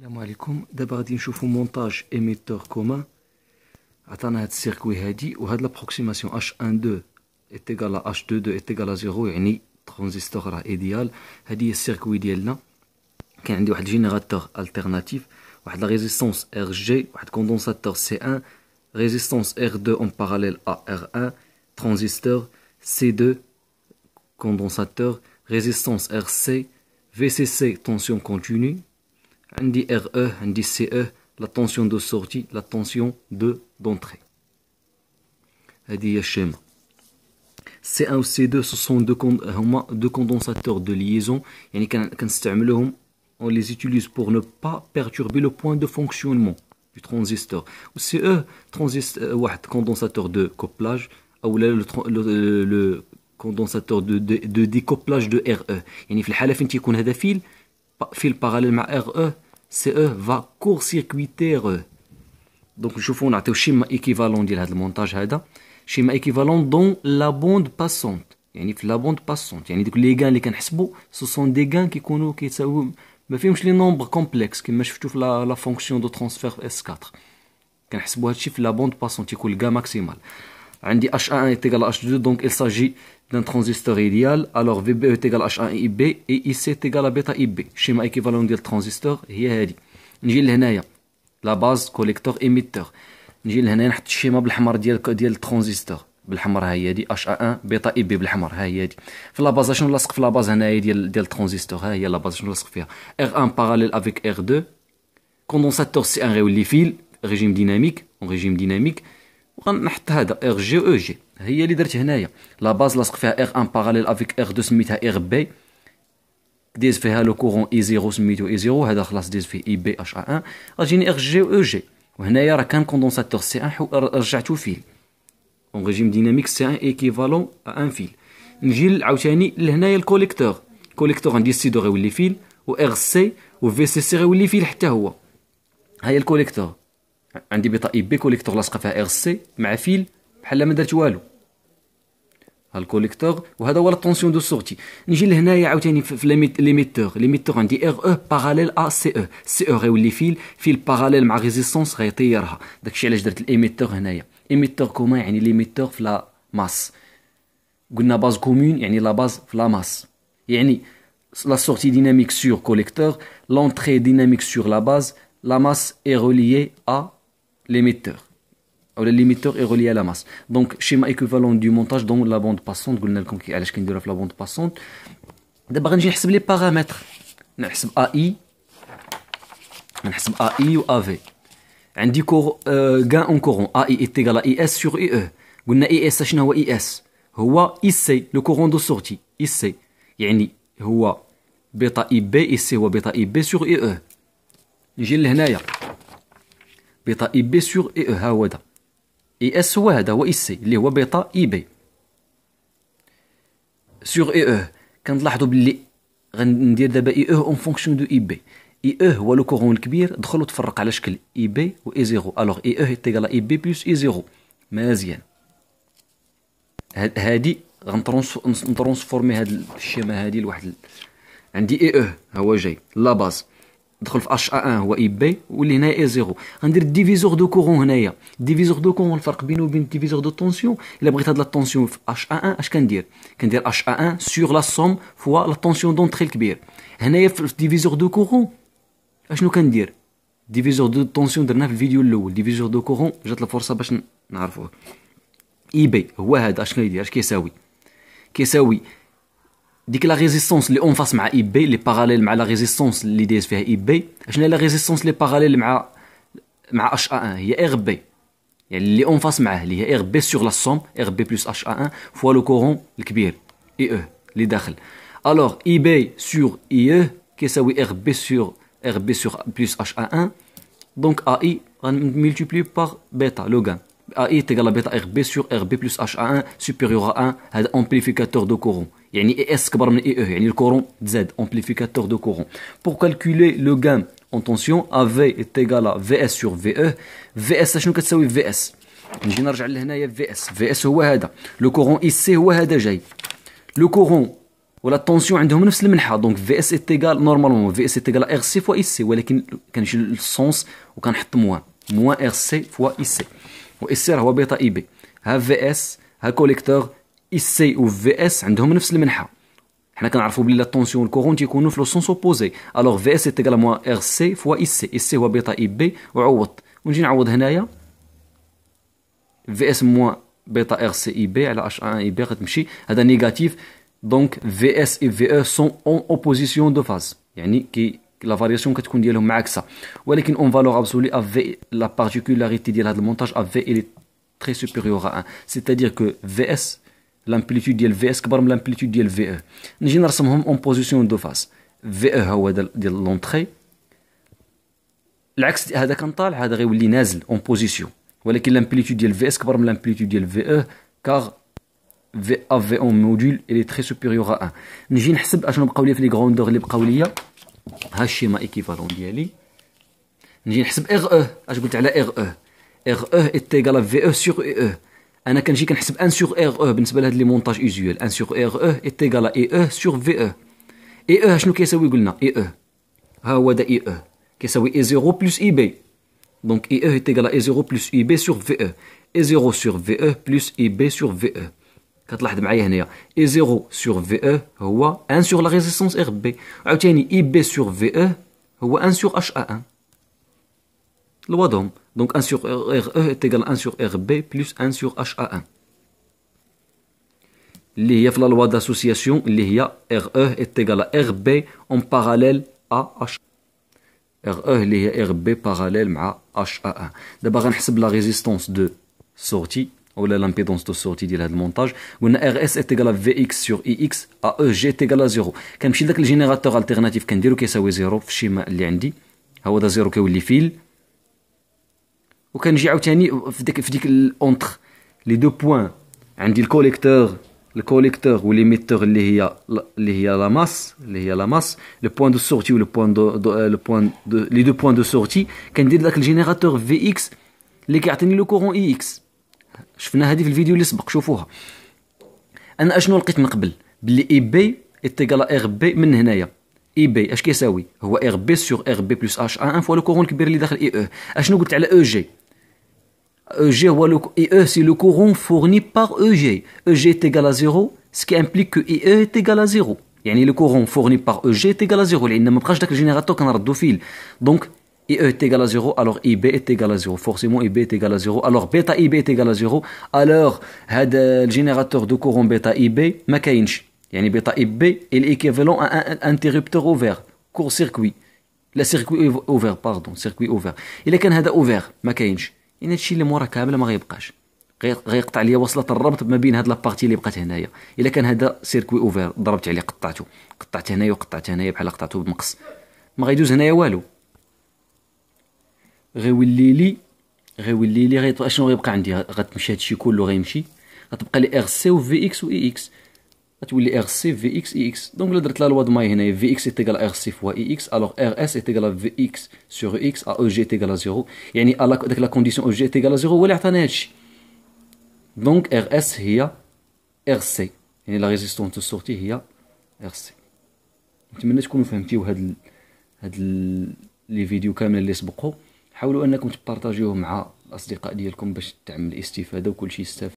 D'abord, voir montage émetteur commun. On a circuit ou l'approximation H1,2 est égal à H2,2 est égal à 0, et un transistor idéal. On a circuit qui a un générateur alternatif, la résistance RG, un condensateur C1, résistance R2 en parallèle à R1, transistor C2, condensateur, résistance RC, VCC, tension continue, on RE, CE, la tension de sortie, la tension de, d'entrée. C1 ou C2, ce sont euh, deux, condensateurs de liaison. On les utilise pour ne pas perturber le point de fonctionnement du transistor. Ou CE, euh, condensateur de couplage, ou le, le, condensateur de, découplage de RE. Il y a un Fil parallèle à RE, CE va court-circuiter RE. Donc, nous avons un schéma équivalent dans le montage. Schéma équivalent dans la bande passante. Il y schéma équivalent dont la bande passante. Il y a la bande passante. Les gains qui sont en train de se faire, ce sont des gains qui sont en les nombres complexes faire. Je me fais un la fonction de transfert S4. Il y a un schéma qui est le gain maximal. عندي H1 est à H2 دونك il s'agit d'un transistor idéal alors VB est à H1 IB et IC est égal à bêta IB schéma équivalent ديال الترانزستور هي هادي نجي لهنايا لا باز كوليكتور ايميتور نجي لهنا نحط الشيما بالحمر ديال ديال الترانزستور بالحمر ها هي دي اش ا 1 بيتا اي بي بالحمر ها هي دي في لاباز شنو لاصق في لاباز هنايا ديال ديال الترانزستور ها هي لاباز شنو لاصق فيها ار 1 باراليل افيك ار 2 كوندونساتور سي 1 غيولي فيل ريجيم ديناميك اون ريجيم ديناميك وغنحط هذا اغ جي او جي e هي اللي درت هنايا لا باز لاصق فيها اغ ان باراليل افيك اغ دو سميتها اغ بي ديز فيها لو كورون اي زيرو سميتو اي زيرو هذا خلاص ديز فيه اي بي اش ا 1 غتجيني اغ جي او جي e وهنايا راه كان كوندونساتور سي ان رجعتو فيل اون ريجيم ديناميك سي ان ايكيفالون ا ان فيل نجي عاوتاني لهنايا الكوليكتور كوليكتور عندي سي دو غيولي فيل و اغ سي و في سي سي غيولي فيل حتى هو هاي الكوليكتور عندي بطاقة اي بي كوليكتور لاصقه فيها ار سي مع فيل بحال ما درت والو ها الكوليكتور وهذا هو الطونسيون دو سورتي نجي لهنايا عاوتاني في ليميتور ليميتور عندي ار او باراليل ا سي او سي او غيولي فيل فيل باراليل مع ريزيستونس غيطيرها داكشي علاش درت الايميتور هنايا ايميتور كوما يعني ليميتور في لا ماس قلنا باز كومون يعني لا باز في لا ماس يعني لا سورتي ديناميك سور كوليكتور لونتري ديناميك سور لا باز لا ماس اي ا l'émetteur. Le limiteur est relié à la masse. Donc, schéma équivalent du montage dans la bande passante. la bande passante. D'abord, on les paramètres. On AI. On AI ou AV. On euh, gain en courant. AI est égal à IS sur IE. On a IS, c'est IS. هو sortie يعني هو هو بيطا اي بي سور اي ها هو هذا اي اس هو هذا هو اي سي اللي هو بيطا اي بي سور اي او كنلاحظوا باللي غندير دابا اي او اون فونكسيون دو اي بي اي او هو لو كورون الكبير دخل وتفرق على شكل اي بي و اي زيرو الوغ اي او ايتيغال اي بي بلس اي زيرو مزيان هادي غنترونسفورمي هاد الشيما هادي لواحد عندي اي او ها هو جاي لا باز ندخل في اش ا 1 هو اي بي واللي هنا اي زيرو غندير ديفيزور دو كورون هنايا ديفيزور دو كورون الفرق بينه وبين ديفيزور دو طونسيون الا بغيت هاد لا طونسيون في اش ا 1 اش كندير كندير اش ا 1 سور لا سوم فوا لا طونسيون دونتري الكبير هنايا في ديفيزور دو كورون اشنو كندير ديفيزور دو طونسيون درناه في الفيديو الاول ديفيزور دو كورون جات الفرصه باش نعرفوه اي بي هو هذا اش كيدير اش كيساوي كيساوي Dites que la résistance, les en face à I_b, les parallèles, la résistance, l'idée I_b. Je n'ai la résistance, les parallèles, avec ha 1 il R_b. Il est en face sur la somme R_b plus 1 fois le courant, le E. I_e, Alors I_b sur I_e, que ça fait R_b sur R_b sur plus 1 donc A_i multiplié par beta logan a est égal à bêta RB sur RB plus ha 1 supérieur à 1, amplificateur de courant. Yani ES que IE, yani le courant Z, amplificateur de courant. Pour calculer le gain en tension, AV est égal à VS sur VE. VS, c'est ce que c'est VS. Je vais aller là, VS. VS, c'est le courant IC, c'est le courant. la tension? عندهم نفس المنحه même vs اس ايتيغال à RC fois IC. ار سي فوا y a un sens sens, on موان موان Moins RC RC IC. والسير هو بيتا اي بي ها في اس ها كوليكتور اي سي و في اس عندهم نفس المنحه حنا كنعرفوا بلي لا طونسيون والكورون تيكونوا في لو سونس اوبوزي الوغ في اس ايتيكال موان ار سي فوا اي سي اي سي هو بيتا اي بي وعوض ونجي نعوض هنايا في اس موان بيتا ار سي اي بي على اش ان اي بي غتمشي هذا نيجاتيف دونك في اس اي في او سون اون اوبوزيسيون دو فاز يعني كي la variation que est de l'autre côté mais avec une valeur absolue la particularité de ce montage est très supérieure à 1 c'est à dire que Vs l'amplitude de Vs est plus grande que l'amplitude de Ve on les dessine en position de face Ve est l'entrée l'axe de ce quantal est celui qui descend en position mais l'amplitude de Vs est plus grande que l'amplitude de Ve car Ve en module est très supérieure à 1 on va voir comment de peut le faire ها الشيما ايكيفالون ديالي نجي نحسب اغ او e. اش قلت على اغ او اغ او اتيكالا في او سيغ اي او انا كنجي كنحسب ان سيغ اغ او بالنسبه لهاد لي مونتاج ايزيول ان سيغ اغ او اتيكالا اي او سيغ في او اي او شنو كيساوي قلنا اي e او e. ها هو دا اي او كيساوي اي زيرو بلس اي بي دونك اي او اتيكالا اي زيرو بلس اي بي سيغ في او اي زيرو سيغ في او بلس اي بي سيغ في او Et 0 sur VE ou 1 sur la résistance RB. Et IB sur VE ou 1 sur HA1. Donc 1 sur RE est égal à 1 sur RB plus 1 sur HA1. La loi d'association, RE est égal à RB en parallèle à HA1. RE, RB parallèle à HA1. D'abord, c'est la résistance de sortie ou l'impédance de sortie de montage. Ou RS est égal à VX sur IX, AEG est égal à 0. Quand je dis le générateur alternatif, je dis ah, que 0, le schéma 0, 0, fil. Ou quand je que entre les deux points, hein, le collecteur, le collecteur ou l'émetteur, il y la masse, le point de sortie ou euh, les deux points de sortie, quand je que le générateur VX, les le courant IX. شفنا هذه في الفيديو اللي سبق شوفوها انا اشنو لقيت من قبل بلي اي بي ايتيغال ار بي من هنايا اي بي اش كيساوي هو ار بي سور ار بي بلس اش ان فوا لو كورون الكبير اللي داخل اي او اشنو قلت على او جي او جي هو لو اي او سي لو كورون فورني بار او جي او جي ايتيغال ا زيرو سكي امبليك كو اي او ايتيغال ا زيرو يعني لو كورون فورني بار او جي ايتيغال ا زيرو لان ما بقاش داك الجينيراتور كنردو فيه دونك IE est égal à 0, alors IB est égal à 0. Forcément, IB est égal à 0. Alors, bêta IB est égal à 0. Alors, le générateur de courant bêta IB, ma kainch. Yani bêta IB est équivalent à un interrupteur ouvert, court-circuit. circuit لا سيركوي اوفر باردون سيركوي اوفر الا كان هذا اوفر ما كاينش يعني هادشي اللي مورا كامله ما غير قطع لي وصله الربط ما بين هاد لابارتي اللي بقات هنايا الا كان هذا سيركوي اوفر ضربت عليه قطعته قطعت هنايا وقطعت هنايا بحال قطعته بمقص ما غيدوز هنايا والو غيولي لي غيولي لي غيط... اشنو غيبقى عندي غتمشي هادشي كله غيمشي غتبقى لي ار سي و في اكس و اي e اكس غتولي ار سي في اكس اي اكس دونك الا درت لا لوا ماي هنايا في اكس ايتيكال ار سي فوا اي اكس الوغ ار اس ايتيكال في اكس سور اكس ا او جي ايتيكال زيرو يعني داك لا كونديسيون او جي ايتيكال زيرو هو اللي عطانا هادشي دونك ار اس هي ار سي يعني لا ريزيستونس دو سورتي هي ار سي نتمنى تكونوا فهمتيو هاد ال... هاد ال... لي فيديو كامل اللي سبقوا حاولوا انكم تبارطاجيوه مع الاصدقاء ديالكم باش تعمل الاستفاده وكلشي يستافد